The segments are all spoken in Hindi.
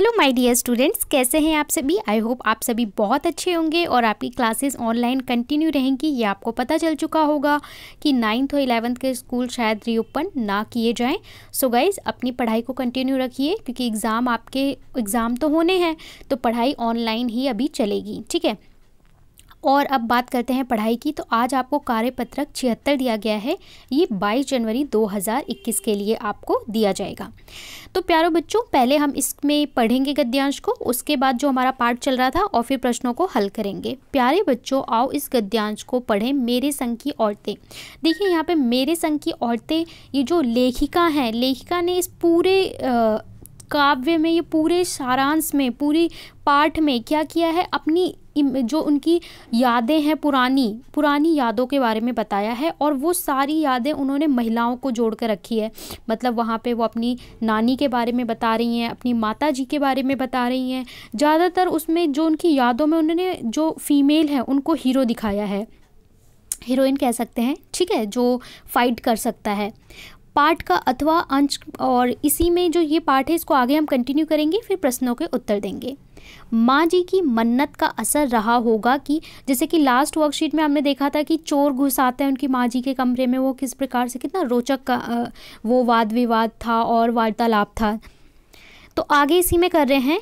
हेलो माय डियर स्टूडेंट्स कैसे हैं आप सभी आई होप आप सभी बहुत अच्छे होंगे और आपकी क्लासेस ऑनलाइन कंटिन्यू रहेंगी ये आपको पता चल चुका होगा कि नाइन्थ और इलेवंथ के स्कूल शायद रीओपन ना किए जाएं सो so गाइज़ अपनी पढ़ाई को कंटिन्यू रखिए क्योंकि एग्ज़ाम आपके एग्ज़ाम तो होने हैं तो पढ़ाई ऑनलाइन ही अभी चलेगी ठीक है और अब बात करते हैं पढ़ाई की तो आज आपको कार्यपत्रक छिहत्तर दिया गया है ये 22 जनवरी 2021 के लिए आपको दिया जाएगा तो प्यारों बच्चों पहले हम इसमें पढ़ेंगे गद्यांश को उसके बाद जो हमारा पाठ चल रहा था और फिर प्रश्नों को हल करेंगे प्यारे बच्चों आओ इस गद्यांश को पढ़ें मेरे संग की औरतें देखिए यहाँ पर मेरे संग की औरतें ये जो लेखिका हैं लेखिका ने इस पूरे आ, काव्य में ये पूरे सारांश में पूरी पाठ में क्या किया है अपनी जो उनकी यादें हैं पुरानी पुरानी यादों के बारे में बताया है और वो सारी यादें उन्होंने महिलाओं को जोड़ कर रखी है मतलब वहाँ पे वो अपनी नानी के बारे में बता रही हैं अपनी माता जी के बारे में बता रही हैं ज़्यादातर उसमें जो उनकी यादों में उन्होंने जो फीमेल है उनको हीरो दिखाया है हीरोइन कह सकते हैं ठीक है जो फाइट कर सकता है पार्ट का अथवा अंश और इसी में जो ये पार्ट है इसको आगे हम कंटिन्यू करेंगे फिर प्रश्नों के उत्तर देंगे माँ जी की मन्नत का असर रहा होगा कि जैसे कि लास्ट वर्कशीट में हमने देखा था कि चोर घुस आते हैं उनकी माँ जी के कमरे में वो किस प्रकार से कितना रोचक का वो वाद विवाद था और वार्तालाप था तो आगे इसी में कर रहे हैं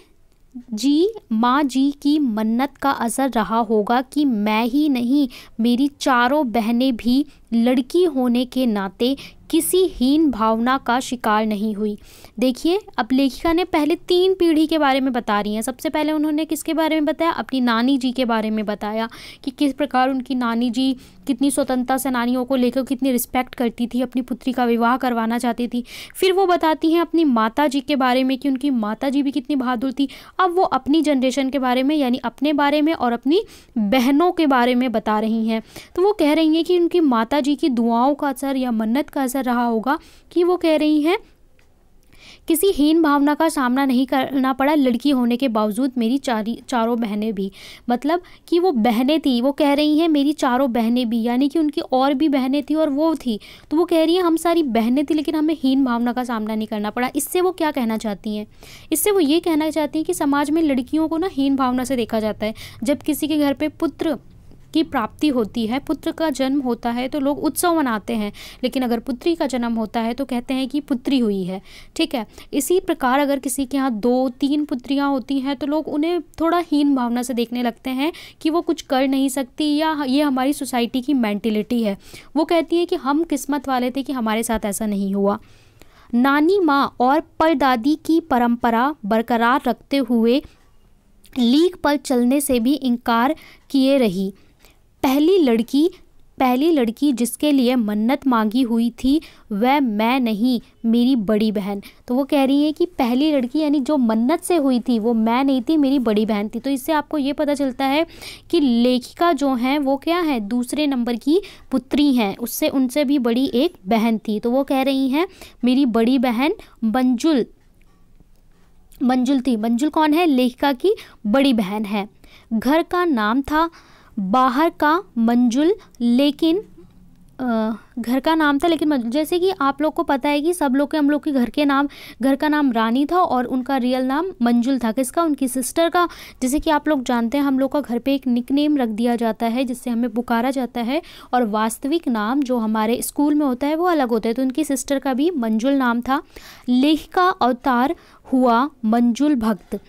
जी माँ जी की मन्नत का असर रहा होगा कि मैं ही नहीं मेरी चारों बहनें भी लड़की होने के नाते किसी हीन भावना का शिकार नहीं हुई देखिए अब लेखिका ने पहले तीन पीढ़ी के बारे में बता रही हैं सबसे पहले उन्होंने किसके बारे में बताया अपनी नानी जी के बारे में बताया कि किस प्रकार उनकी नानी जी कितनी स्वतंत्रता सेनानियों को लेकर कितनी रिस्पेक्ट करती थी अपनी पुत्री का विवाह करवाना चाहती थी फिर वो बताती हैं अपनी माता जी के बारे में कि उनकी माता जी भी कितनी बहादुर थी अब वो अपनी जनरेशन के बारे में यानी अपने बारे में और अपनी बहनों के बारे में बता रही हैं तो वो कह रही हैं कि उनकी माता माता जी की दुआओं का असर या मन्नत का असर रहा होगा कि वो कह रही हैं किसी हीन भावना का सामना नहीं करना पड़ा लड़की होने के बावजूद मेरी चारी चारों बहनें भी मतलब कि वो बहनें थी वो कह रही हैं मेरी चारों बहनें भी यानी कि उनकी और भी बहनें थी और वो थी तो वो कह रही हैं हम सारी बहनें थी लेकिन हमें हीन भावना का सामना नहीं करना पड़ा इससे वो क्या कहना चाहती हैं इससे वो ये कहना चाहती हैं कि समाज में लड़कियों को ना हीन भावना से देखा जाता है जब किसी के घर पर पुत्र की प्राप्ति होती है पुत्र का जन्म होता है तो लोग उत्सव मनाते हैं लेकिन अगर पुत्री का जन्म होता है तो कहते हैं कि पुत्री हुई है ठीक है इसी प्रकार अगर किसी के यहाँ दो तीन पुत्रियाँ होती हैं तो लोग उन्हें थोड़ा हीन भावना से देखने लगते हैं कि वो कुछ कर नहीं सकती या ये हमारी सोसाइटी की मैंटिलिटी है वो कहती है कि हम किस्मत वाले थे कि हमारे साथ ऐसा नहीं हुआ नानी माँ और परदादी की परंपरा बरकरार रखते हुए लीक पर चलने से भी इनकार किए रही पहली लड़की पहली लड़की जिसके लिए मन्नत मांगी हुई थी वह मैं नहीं मेरी बड़ी बहन तो वो कह रही है कि पहली लड़की यानी जो मन्नत से हुई थी वो मैं नहीं थी मेरी बड़ी बहन थी तो इससे आपको ये पता चलता है कि लेखिका जो हैं वो क्या है दूसरे नंबर की पुत्री हैं उससे उनसे भी बड़ी एक बहन थी तो वो कह रही हैं मेरी बड़ी बहन मंजुल मंजुल थी मंजुल कौन है लेखिका की बड़ी बहन है घर का नाम था बाहर का मंजुल लेकिन घर का नाम था लेकिन जैसे कि आप लोग को पता है कि सब लोग के हम लोग के घर के नाम घर का नाम रानी था और उनका रियल नाम मंजुल था किसका उनकी सिस्टर का जैसे कि आप लोग जानते हैं हम लोग का घर पे एक निकनेम रख दिया जाता है जिससे हमें पुकारा जाता है और वास्तविक नाम जो हमारे स्कूल में होता है वो अलग होता है तो उनकी सिस्टर का भी मंजुल नाम था लेख का अवतार हुआ मंजुल भक्त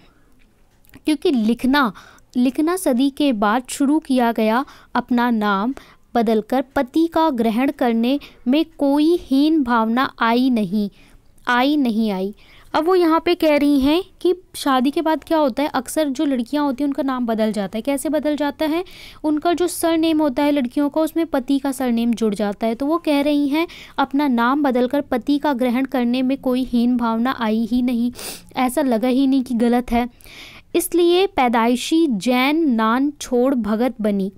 क्योंकि लिखना लिखना सदी के बाद शुरू किया गया अपना नाम बदलकर पति का ग्रहण करने में कोई हीन भावना आई नहीं आई नहीं आई अब वो यहाँ पे कह रही हैं कि शादी के बाद क्या होता है अक्सर जो लड़कियाँ होती हैं उनका नाम बदल जाता है कैसे बदल जाता है उनका जो सर नेम होता है लड़कियों का उसमें पति का सर नेम जुड़ जाता है तो वो कह रही हैं अपना नाम बदलकर पति का ग्रहण करने में कोई हीन भावना आई ही नहीं ऐसा लगा ही नहीं कि गलत है इसलिए पैदाइशी जैन नान छोड़ भगत बनी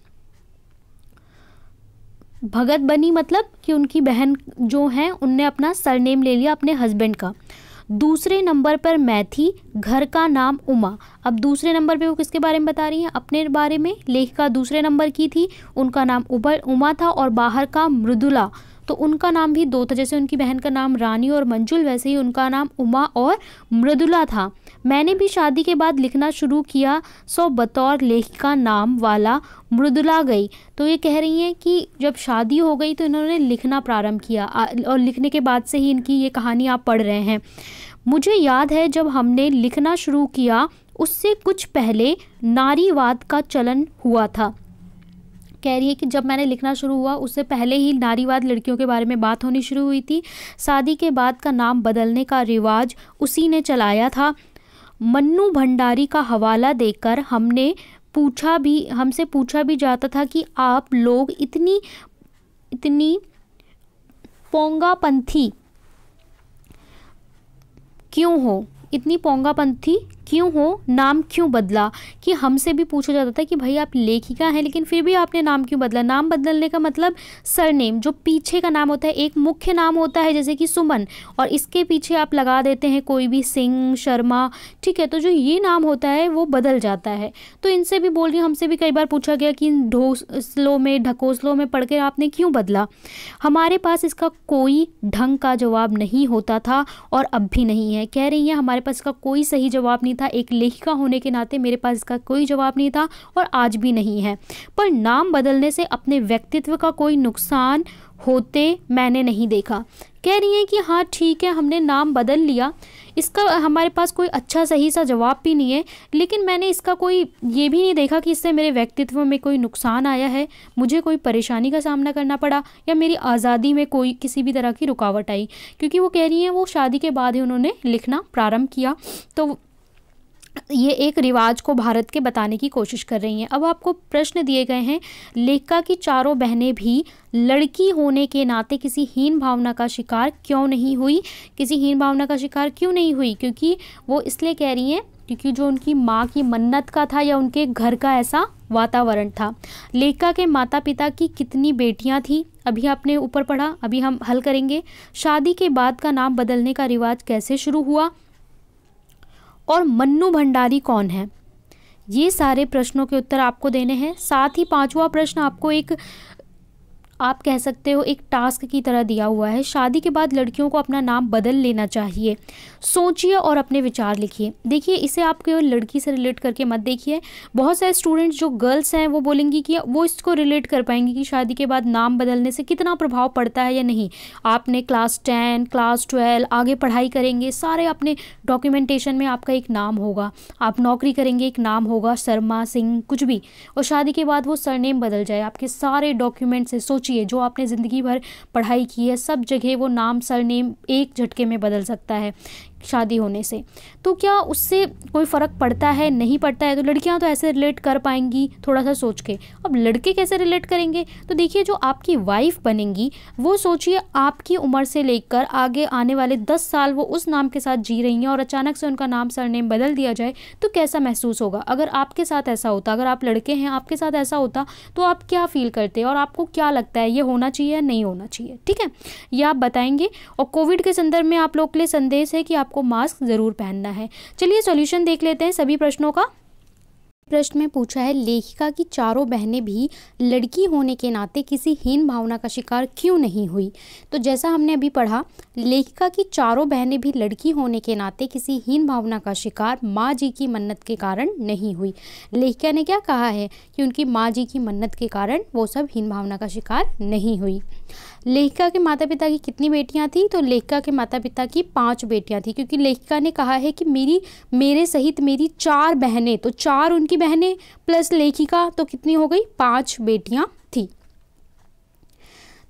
भगत बनी मतलब कि उनकी बहन जो हैं उनने अपना सरनेम ले लिया अपने हस्बैंड का दूसरे नंबर पर मैं थी घर का नाम उमा अब दूसरे नंबर पे वो किसके बारे में बता रही हैं अपने बारे में लेखिका दूसरे नंबर की थी उनका नाम उबर उमा था और बाहर का मृदुला तो उनका नाम भी दो था जैसे उनकी बहन का नाम रानी और मंजुल वैसे ही उनका नाम उमा और मृदुला था मैंने भी शादी के बाद लिखना शुरू किया सो बतौर लेखिका नाम वाला मृदुला गई तो ये कह रही हैं कि जब शादी हो गई तो इन्होंने लिखना प्रारंभ किया और लिखने के बाद से ही इनकी ये कहानी आप पढ़ रहे हैं मुझे याद है जब हमने लिखना शुरू किया उससे कुछ पहले नारीवाद का चलन हुआ था कह रही है कि जब मैंने लिखना शुरू हुआ उससे पहले ही नारीवाद लड़कियों के बारे में बात होनी शुरू हुई थी शादी के बाद का नाम बदलने का रिवाज उसी ने चलाया था मन्नू भंडारी का हवाला देकर हमने पूछा भी हमसे पूछा भी जाता था कि आप लोग इतनी इतनी पोंगापंथी क्यों हो इतनी पोंगापंथी क्यों हो नाम क्यों बदला कि हमसे भी पूछा जाता था कि भाई आप लेखिका हैं लेकिन फिर भी आपने नाम क्यों बदला नाम बदलने का मतलब सरनेम जो पीछे का नाम होता है एक मुख्य नाम होता है जैसे कि सुमन और इसके पीछे आप लगा देते हैं कोई भी सिंह शर्मा ठीक है तो जो ये नाम होता है वो बदल जाता है तो इनसे भी बोल रही हमसे भी कई बार पूछा गया कि इन ढोसलों में ढकोसलों में पढ़ आपने क्यों बदला हमारे पास इसका कोई ढंग का जवाब नहीं होता था और अब भी नहीं है कह रही हैं हमारे पास इसका कोई सही जवाब नहीं था एक लेखिका होने के नाते मेरे पास इसका कोई जवाब नहीं था और आज भी नहीं है पर नाम बदलने से अपने व्यक्तित्व का कोई नुकसान होते मैंने नहीं देखा कह रही हैं कि हाँ ठीक है हमने नाम बदल लिया इसका हमारे पास कोई अच्छा सही सा जवाब भी नहीं है लेकिन मैंने इसका कोई ये भी नहीं देखा कि इससे मेरे व्यक्तित्व में कोई नुकसान आया है मुझे कोई परेशानी का सामना करना पड़ा या मेरी आज़ादी में कोई किसी भी तरह की रुकावट आई क्योंकि वो कह रही हैं वो शादी के बाद ही उन्होंने लिखना प्रारंभ किया तो ये एक रिवाज को भारत के बताने की कोशिश कर रही हैं अब आपको प्रश्न दिए गए हैं लेखिका की चारों बहनें भी लड़की होने के नाते किसी हीन भावना का शिकार क्यों नहीं हुई किसी हीन भावना का शिकार क्यों नहीं हुई क्योंकि वो इसलिए कह रही हैं क्योंकि जो उनकी माँ की मन्नत का था या उनके घर का ऐसा वातावरण था लेखिका के माता पिता की कितनी बेटियाँ थीं अभी आपने ऊपर पढ़ा अभी हम हल करेंगे शादी के बाद का नाम बदलने का रिवाज कैसे शुरू हुआ और मन्नू भंडारी कौन है ये सारे प्रश्नों के उत्तर आपको देने हैं साथ ही पांचवा प्रश्न आपको एक आप कह सकते हो एक टास्क की तरह दिया हुआ है शादी के बाद लड़कियों को अपना नाम बदल लेना चाहिए सोचिए और अपने विचार लिखिए देखिए इसे आप केवल लड़की से रिलेट करके मत देखिए बहुत सारे स्टूडेंट्स जो गर्ल्स हैं वो बोलेंगी कि वो इसको रिलेट कर पाएंगी कि शादी के बाद नाम बदलने से कितना प्रभाव पड़ता है या नहीं आपने क्लास टेन क्लास ट्वेल्व आगे पढ़ाई करेंगे सारे अपने डॉक्यूमेंटेशन में आपका एक नाम होगा आप नौकरी करेंगे एक नाम होगा शर्मा सिंह कुछ भी और शादी के बाद वो सरनेम बदल जाए आपके सारे डॉक्यूमेंट्स से सोचिए सोचिए जो आपने ज़िंदगी भर पढ़ाई की है सब जगह वो नाम सरनेम एक झटके में बदल सकता है शादी होने से तो क्या उससे कोई फ़र्क पड़ता है नहीं पड़ता है तो लड़कियां तो ऐसे रिलेट कर पाएंगी थोड़ा सा सोच के अब लड़के कैसे रिलेट करेंगे तो देखिए जो आपकी वाइफ बनेंगी वो सोचिए आपकी उम्र से लेकर आगे आने वाले दस साल वो उस नाम के साथ जी रही हैं और अचानक से उनका नाम सरनेम बदल दिया जाए तो कैसा महसूस होगा अगर आपके साथ ऐसा होता अगर आप लड़के हैं आपके साथ ऐसा होता तो आप क्या फील करते और आपको क्या लगता है ये होना चाहिए या नहीं होना चाहिए ठीक है ये आप बताएंगे और कोविड के संदर्भ में आप लोग के लिए संदेश है कि आप आपको मास्क ज़रूर पहनना है चलिए सॉल्यूशन देख लेते हैं सभी प्रश्नों का प्रश्न में पूछा है लेखिका की चारों बहनें भी लड़की होने के नाते किसी हीन भावना का शिकार क्यों नहीं हुई तो जैसा हमने अभी पढ़ा लेखिका की चारों बहनें भी लड़की होने के नाते किसी हीन भावना का शिकार माँ जी की मन्नत के कारण नहीं हुई लेखिका ने क्या कहा है कि उनकी माँ जी की मन्नत के कारण वो सब हीन भावना का शिकार नहीं हुई लेखिका के माता पिता की कितनी बेटियां थी तो लेखिका के माता पिता की पांच बेटियां थी क्योंकि लेखिका ने कहा है कि मेरी मेरे सहित मेरी चार बहनें तो चार उनकी बहनें प्लस लेखिका तो कितनी हो गई पांच बेटियां थी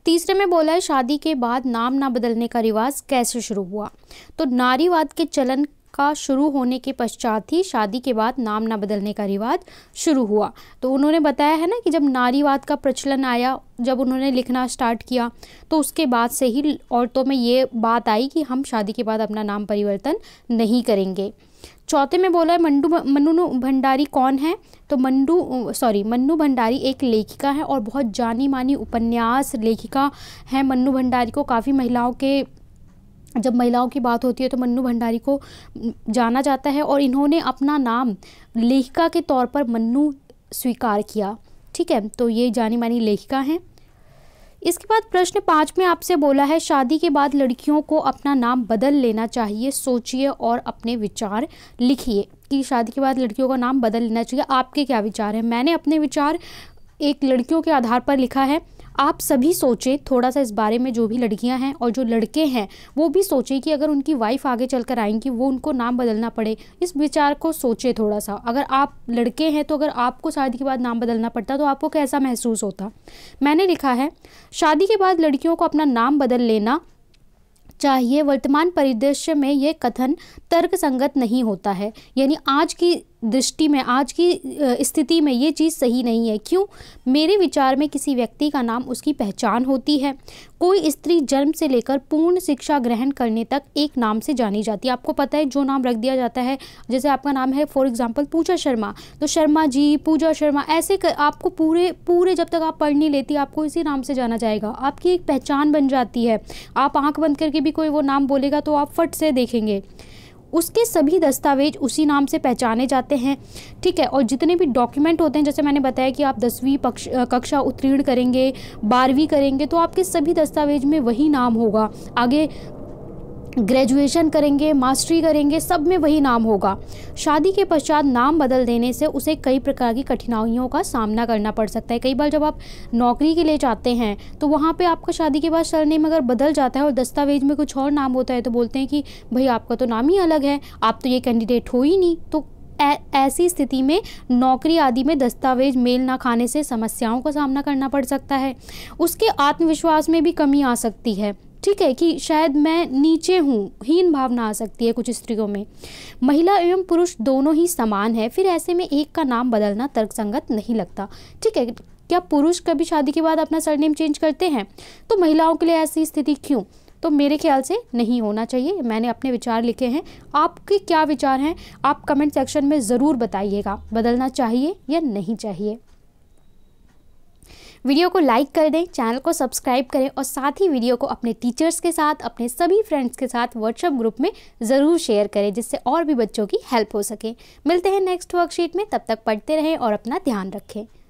तीसरे में बोला है शादी के बाद नाम ना बदलने का रिवाज कैसे शुरू हुआ तो नारीवाद के चलन का शुरू होने के पश्चात ही शादी के बाद नाम ना बदलने का रिवाज शुरू हुआ तो उन्होंने बताया है ना कि जब नारीवाद का प्रचलन आया जब उन्होंने लिखना स्टार्ट किया तो उसके बाद से ही औरतों में ये बात आई कि हम शादी के बाद अपना नाम परिवर्तन नहीं करेंगे चौथे में बोला है मंडू मनु भंडारी कौन है तो मंडू सॉरी मन्नू भंडारी एक लेखिका है और बहुत जानी मानी उपन्यास लेखिका है मन्नू भंडारी को काफ़ी महिलाओं के जब महिलाओं की बात होती है तो मन्नू भंडारी को जाना जाता है और इन्होंने अपना नाम लेखिका के तौर पर मन्नू स्वीकार किया ठीक है तो ये जानी मानी लेखिका हैं इसके बाद प्रश्न पाँच में आपसे बोला है शादी के बाद लड़कियों को अपना नाम बदल लेना चाहिए सोचिए और अपने विचार लिखिए कि शादी के बाद लड़कियों का नाम बदल लेना चाहिए आपके क्या विचार हैं मैंने अपने विचार एक लड़कियों के आधार पर लिखा है आप सभी सोचें थोड़ा सा इस बारे में जो भी लड़कियां हैं और जो लड़के हैं वो भी सोचें कि अगर उनकी वाइफ आगे चल कर आएंगी वो उनको नाम बदलना पड़े इस विचार को सोचें थोड़ा सा अगर आप लड़के हैं तो अगर आपको शादी के बाद नाम बदलना पड़ता तो आपको कैसा महसूस होता मैंने लिखा है शादी के बाद लड़कियों को अपना नाम बदल लेना चाहिए वर्तमान परिदृश्य में यह कथन तर्क संगत नहीं होता है यानी आज की दृष्टि में आज की स्थिति में ये चीज़ सही नहीं है क्यों मेरे विचार में किसी व्यक्ति का नाम उसकी पहचान होती है कोई स्त्री जन्म से लेकर पूर्ण शिक्षा ग्रहण करने तक एक नाम से जानी जाती है आपको पता है जो नाम रख दिया जाता है जैसे आपका नाम है फॉर एग्जाम्पल पूजा शर्मा तो शर्मा जी पूजा शर्मा ऐसे कर, आपको पूरे पूरे जब तक आप पढ़ नहीं लेती आपको इसी नाम से जाना जाएगा आपकी एक पहचान बन जाती है आप आँख बंद करके भी कोई वो नाम बोलेगा तो आप फट से देखेंगे उसके सभी दस्तावेज उसी नाम से पहचाने जाते हैं ठीक है और जितने भी डॉक्यूमेंट होते हैं जैसे मैंने बताया कि आप दसवीं पक्ष कक्षा उत्तीर्ण करेंगे बारहवीं करेंगे तो आपके सभी दस्तावेज में वही नाम होगा आगे ग्रेजुएशन करेंगे मास्टरी करेंगे सब में वही नाम होगा शादी के पश्चात नाम बदल देने से उसे कई प्रकार की कठिनाइयों का सामना करना पड़ सकता है कई बार जब आप नौकरी के लिए जाते हैं तो वहाँ पे आपका शादी के बाद सरनेम अगर बदल जाता है और दस्तावेज में कुछ और नाम होता है तो बोलते हैं कि भाई आपका तो नाम ही अलग है आप तो ये कैंडिडेट हो ही नहीं तो ऐसी स्थिति में नौकरी आदि में दस्तावेज मेल ना खाने से समस्याओं का सामना करना पड़ सकता है उसके आत्मविश्वास में भी कमी आ सकती है ठीक है कि शायद मैं नीचे हूँ हीन भावना आ सकती है कुछ स्त्रियों में महिला एवं पुरुष दोनों ही समान है फिर ऐसे में एक का नाम बदलना तर्कसंगत नहीं लगता ठीक है क्या पुरुष कभी शादी के बाद अपना सरनेम चेंज करते हैं तो महिलाओं के लिए ऐसी स्थिति क्यों तो मेरे ख्याल से नहीं होना चाहिए मैंने अपने विचार लिखे हैं आपके क्या विचार हैं आप कमेंट सेक्शन में ज़रूर बताइएगा बदलना चाहिए या नहीं चाहिए वीडियो को लाइक कर दें चैनल को सब्सक्राइब करें और साथ ही वीडियो को अपने टीचर्स के साथ अपने सभी फ्रेंड्स के साथ व्हाट्सएप ग्रुप में ज़रूर शेयर करें जिससे और भी बच्चों की हेल्प हो सके मिलते हैं नेक्स्ट वर्कशीट में तब तक पढ़ते रहें और अपना ध्यान रखें